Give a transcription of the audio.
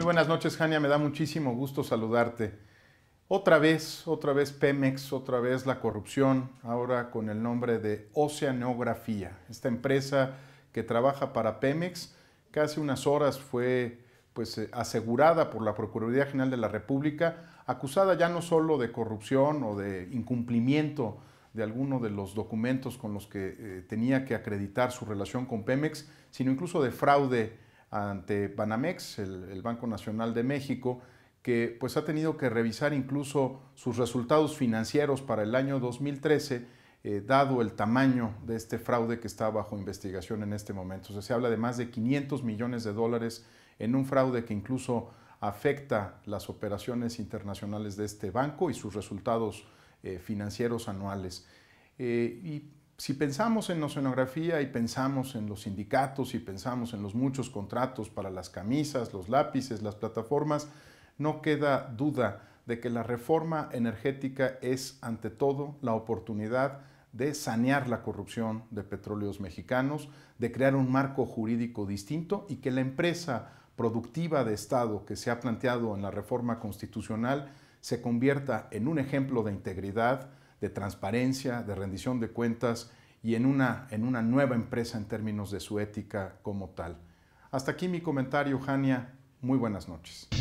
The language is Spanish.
Muy buenas noches, Jania. Me da muchísimo gusto saludarte. Otra vez, otra vez Pemex, otra vez la corrupción, ahora con el nombre de Oceanografía, esta empresa que trabaja para Pemex, casi hace unas horas fue pues, eh, asegurada por la Procuraduría General de la República, acusada ya no solo de corrupción o de incumplimiento de alguno de los documentos con los que eh, tenía que acreditar su relación con Pemex, sino incluso de fraude ante Banamex, el, Banco Nacional de México, que pues ha tenido que revisar incluso sus resultados financieros para el año 2013, eh, dado el tamaño de este fraude que está bajo investigación en este momento. O sea, se habla de más de 500 millones de dólares en un fraude que incluso afecta las operaciones internacionales de este banco y sus resultados eh, financieros anuales. Eh, si pensamos en oceanografía y pensamos en los sindicatos y pensamos en los muchos contratos para las camisas, los lápices, las plataformas, no queda duda de que la reforma energética es ante todo la oportunidad de sanear la corrupción de petróleos mexicanos, de crear un marco jurídico distinto y que la empresa productiva de Estado que se ha planteado en la reforma constitucional se convierta en un ejemplo de integridad, de transparencia, de rendición de cuentas y en una, en una nueva empresa en términos de su ética como tal. Hasta aquí mi comentario, Jania. Muy buenas noches.